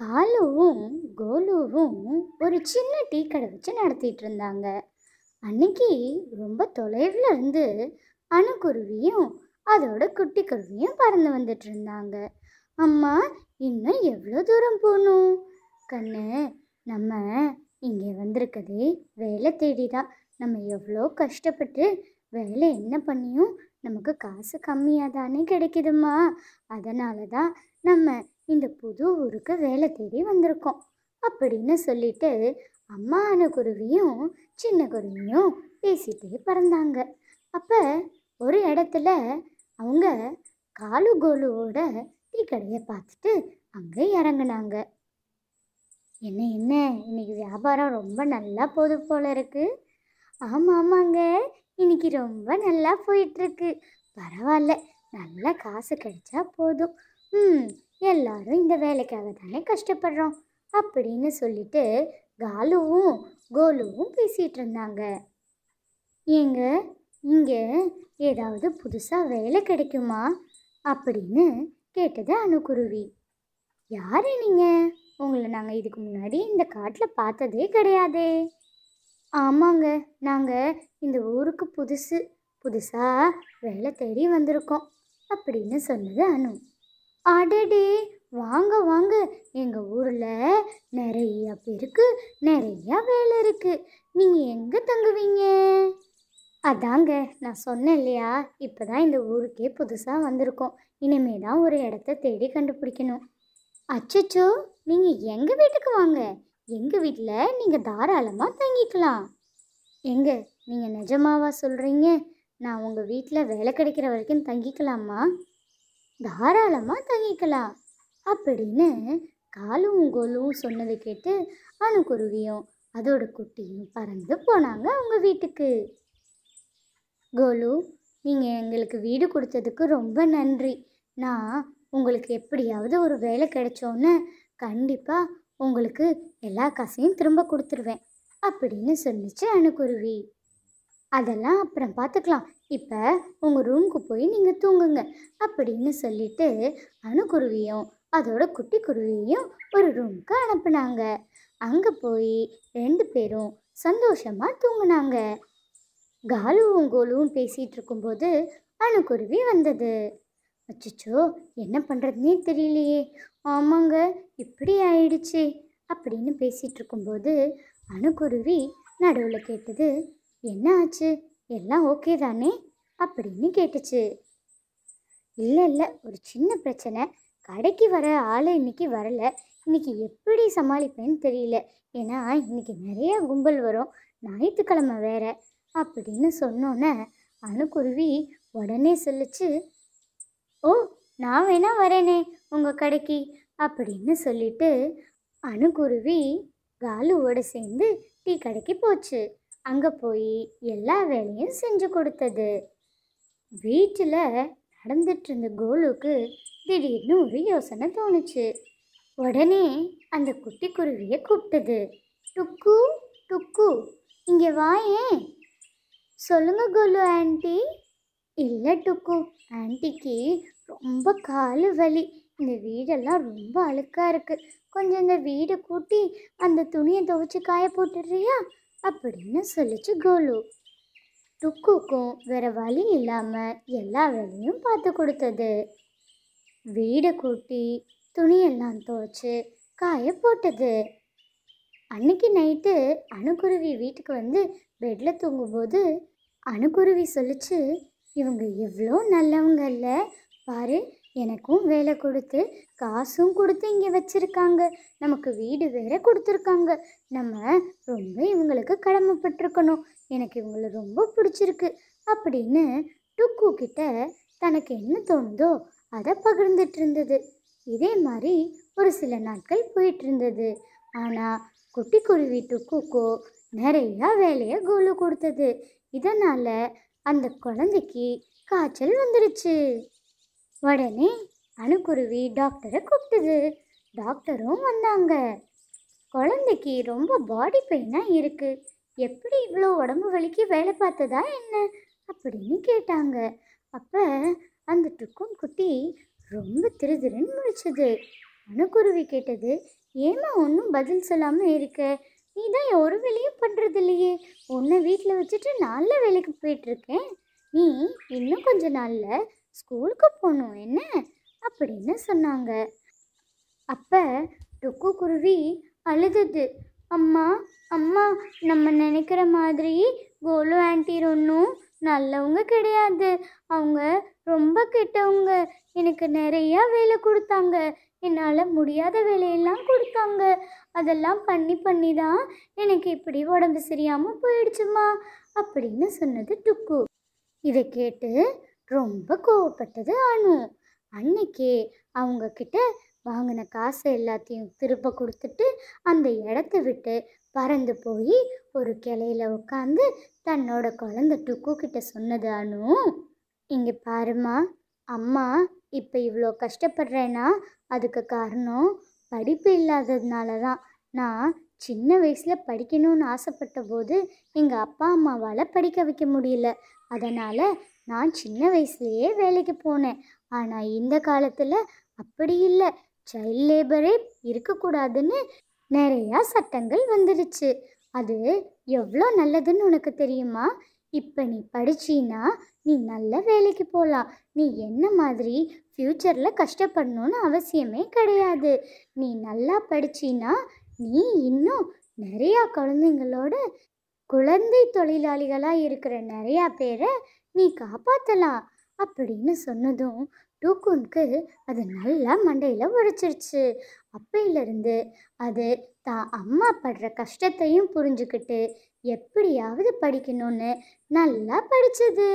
காலுவும் கோலுவும் ஒரு சின்ன டீ கடை வச்சு நடத்திட்டு இருந்தாங்க அன்னைக்கு ரொம்ப தொலைவில் இருந்து அணுக்குருவியும் அதோட குட்டி குருவியும் பறந்து வந்துட்டு இருந்தாங்க அம்மா இன்னும் எவ்வளோ தூரம் போகணும் கண்ணு நம்ம இங்கே வந்திருக்கதே வேலை தேடி தான் நம்ம எவ்வளோ கஷ்டப்பட்டு வேலை என்ன பண்ணியும் நமக்கு காசு கம்மியாக தானே கிடைக்குதுமா அதனால தான் நம்ம இந்த புது ஊருக்கு வேலை தேடி வந்திருக்கோம் அப்படின்னு சொல்லிட்டு அம்மான குருவியும் சின்ன குருவியும் பேசிட்டே பறந்தாங்க அப்போ ஒரு இடத்துல அவங்க காலு கோலுவோட டீ கடையை பார்த்துட்டு அங்கே இறங்கினாங்க என்ன என்ன இன்னைக்கு வியாபாரம் ரொம்ப நல்லா போது போல இருக்கு ஆமாம் ஆமாங்க இன்னைக்கு ரொம்ப நல்லா போயிட்டுருக்கு பரவாயில்ல நல்லா காசு கிடைச்சா போதும் ம் எல்லாரும் இந்த வேலைக்காக தானே கஷ்டப்படுறோம் அப்படின்னு சொல்லிட்டு காலுவும் கோலுவும் பேசிகிட்டு இருந்தாங்க ஏங்க இங்கே ஏதாவது புதுசாக வேலை கிடைக்குமா அப்படின்னு கேட்டது அணுக்குருவி யார் நீங்கள் உங்களை நாங்கள் இதுக்கு முன்னாடி இந்த காட்டில் பார்த்ததே கிடையாதே ஆமாங்க நாங்கள் இந்த ஊருக்கு புதுசு புதுசாக வேலை தேடி வந்திருக்கோம் அப்படின்னு சொன்னது அனு அடடி வாங்க வாங்க எங்கள் ஊரில் நிறைய பேருக்கு நிறையா வேலை இருக்குது நீங்கள் எங்கே தங்குவீங்க அதாங்க நான் சொன்னேன் இல்லையா இப்போ தான் இந்த ஊருக்கே புதுசாக வந்திருக்கோம் இனிமே தான் ஒரு இடத்த தேடி கண்டுபிடிக்கணும் அச்சச்சோ நீங்கள் எங்கள் வீட்டுக்கு வாங்க எங்கள் வீட்டில் நீங்கள் தாராளமாக தங்கிக்கலாம் எங்க நீங்கள் நிஜமாவா சொல்கிறீங்க நான் உங்கள் வீட்டில் வேலை கிடைக்கிற வரைக்கும் தங்கிக்கலாமா தாராளமாக தங்கிக்கலாம் அப்படின்னு காலும் கோலும் சொன்னதை கேட்டு அணுக்குருவியும் அதோட குட்டியும் பறந்து போனாங்க அவங்க வீட்டுக்கு கோலு நீங்கள் எங்களுக்கு வீடு கொடுத்ததுக்கு ரொம்ப நன்றி நான் உங்களுக்கு எப்படியாவது ஒரு வேலை கிடைச்சோன்னு கண்டிப்பாக உங்களுக்கு எல்லா காசையும் திரும்ப கொடுத்துருவேன் அப்படின்னு சொல்லிச்சு அணுக்குருவி அதெல்லாம் அப்புறம் பார்த்துக்கலாம் இப்போ உங்கள் ரூமுக்கு போய் நீங்கள் தூங்குங்க அப்படின்னு சொல்லிட்டு அணுக்குருவியும் அதோட குட்டி குருவியும் ஒரு ரூமுக்கு அனுப்புனாங்க அங்கே போய் ரெண்டு பேரும் சந்தோஷமாக தூங்குனாங்க காலுவும் கோலுவும் பேசிகிட்டு இருக்கும்போது அணுக்குருவி வந்தது அச்சோ என்ன பண்ணுறதுனே தெரியலையே ஆமாங்க இப்படி ஆயிடுச்சு அப்படின்னு பேசிகிட்டு இருக்கும்போது அணுக்குருவி நடுவில் கேட்டது என்ன ஆச்சு எல்லாம் ஓகே தானே அப்படின்னு கேட்டுச்சு இல்லை இல்லை ஒரு சின்ன பிரச்சனை கடைக்கு வர ஆளை இன்னைக்கு வரலை இன்னைக்கு எப்படி சமாளிப்பேன்னு தெரியல ஏன்னா இன்னைக்கு நிறையா கும்பல் வரும் ஞாயிற்றுக்கிழமை வேற அப்படின்னு சொன்னோன்னே அணுக்குருவி உடனே சொல்லிச்சு ஓ நான் வேணா வரேனே உங்கள் கடைக்கு அப்படின்னு சொல்லிட்டு அணுகுருவி காலுவோடு சேர்ந்து டீ கடைக்கு போச்சு அங்கே போய் எல்லா வேலையும் செஞ்சு கொடுத்தது வீட்டில் நடந்துட்டு இருந்த கோலுக்கு திடீர்னு ஒரு யோசனை தோணுச்சு உடனே அந்த குட்டி குருவியை கூப்பிட்டது டுக்கு டுக்கு இங்கே ஏன் சொல்லுங்க கோலு ஆண்டி இல்லை டுக்கு ஆண்டிக்கு ரொம்ப காலு வலி இந்த வீடெல்லாம் ரொம்ப அழுக்காக இருக்குது கொஞ்சம் இந்த வீடு கூட்டி அந்த துணியை துவைச்சி காய போட்டுடுறியா அப்படின்னு சொல்லிச்சு கோலு டுக்குக்கும் வேறு வழி இல்லாமல் எல்லா வேலையும் பார்த்து கொடுத்தது வீடை கூட்டி துணியெல்லாம் துவைச்சி காய போட்டது அன்னைக்கு நைட்டு அணுக்குருவி வீட்டுக்கு வந்து பெட்டில் தூங்கும்போது அணுக்குருவி சொல்லிச்சு இவங்க எவ்வளோ நல்லவங்க இல்லை பாரு எனக்கும் வேலை கொடுத்து காசும் கொடுத்து இங்கே வச்சுருக்காங்க நமக்கு வீடு வேற கொடுத்துருக்காங்க நம்ம ரொம்ப இவங்களுக்கு கடமைப்பட்டிருக்கணும் எனக்கு இவங்களை ரொம்ப பிடிச்சிருக்கு அப்படின்னு டுக்கு கிட்ட தனக்கு என்ன தோணுதோ அதை பகிர்ந்துட்டு இருந்தது இதே மாதிரி ஒரு சில நாட்கள் போயிட்டு இருந்தது ஆனால் குட்டி குருவி டுக்குக்கோ நிறையா வேலையை கோலு கொடுத்தது இதனால் அந்த குழந்தைக்கு காய்ச்சல் வந்துடுச்சு உடனே அணுக்குருவி டாக்டரை கூப்பிட்டுது டாக்டரும் வந்தாங்க குழந்தைக்கு ரொம்ப பாடி பெயினாக இருக்குது எப்படி இவ்வளோ உடம்பு வலிக்கு வேலை பார்த்ததா என்ன அப்படின்னு கேட்டாங்க அப்போ அந்த டுக்கும் குட்டி ரொம்ப திருதிருன்னு முடிச்சது அணுக்குருவி கேட்டது ஏமா ஒன்றும் பதில் சொல்லாமல் இருக்க நீ தான் ஒரு வேலையும் பண்ணுறது இல்லையே உன்னை வீட்டில் வச்சுட்டு நல்ல வேலைக்கு போயிட்டுருக்கேன் நீ இன்னும் கொஞ்ச நாளில் ஸ்கூலுக்கு போகணும் என்ன அப்படின்னு சொன்னாங்க அப்போ டுக்கு குருவி அழுதுது அம்மா அம்மா நம்ம நினைக்கிற மாதிரி கோலு ஆண்டி ஒன்றும் நல்லவங்க கிடையாது அவங்க ரொம்ப கெட்டவங்க எனக்கு நிறையா வேலை கொடுத்தாங்க என்னால் முடியாத வேலையெல்லாம் கொடுத்தாங்க அதெல்லாம் பண்ணி பண்ணி தான் எனக்கு இப்படி உடம்பு சரியாமல் போயிடுச்சுமா அப்படின்னு சொன்னது டுக்கு இதை கேட்டு ரொம்ப கோவப்பட்டது அணு அன்னைக்கே அவங்க கிட்ட வாங்கின காசு எல்லாத்தையும் திருப்ப கொடுத்துட்டு அந்த இடத்த விட்டு பறந்து போய் ஒரு கிளையில உட்காந்து தன்னோட குழந்த டுக்கு கிட்ட சொன்னது அணு இங்கே பாருமா அம்மா இப்போ இவ்வளோ கஷ்டப்படுறேன்னா அதுக்கு காரணம் படிப்பு இல்லாததுனால தான் நான் சின்ன வயசில் படிக்கணும்னு ஆசைப்பட்ட போது எங்கள் அப்பா அம்மாவால் படிக்க வைக்க முடியல அதனால் நான் சின்ன வயசுலேயே வேலைக்கு போனேன் ஆனால் இந்த காலத்தில் அப்படி இல்லை சைல்ட் லேபரே இருக்கக்கூடாதுன்னு நிறையா சட்டங்கள் வந்துடுச்சு அது எவ்வளோ நல்லதுன்னு உனக்கு தெரியுமா இப்போ நீ படிச்சின்னா நீ நல்ல வேலைக்கு போகலாம் நீ என்ன மாதிரி ஃப்யூச்சரில் கஷ்டப்படணும்னு அவசியமே கிடையாது நீ நல்லா படிச்சின்னா நீ இன்னும் நிறையா குழந்தைங்களோட குழந்தை தொழிலாளிகளாக இருக்கிற நிறையா பேரை நீ காப்பாற்றலாம் அப்படின்னு சொன்னதும் டூக்குனுக்கு அது நல்லா மண்டையில் உரைச்சிருச்சு அப்பையிலிருந்து அது தான் அம்மா படுற கஷ்டத்தையும் புரிஞ்சுக்கிட்டு எப்படியாவது படிக்கணும்னு நல்லா படித்தது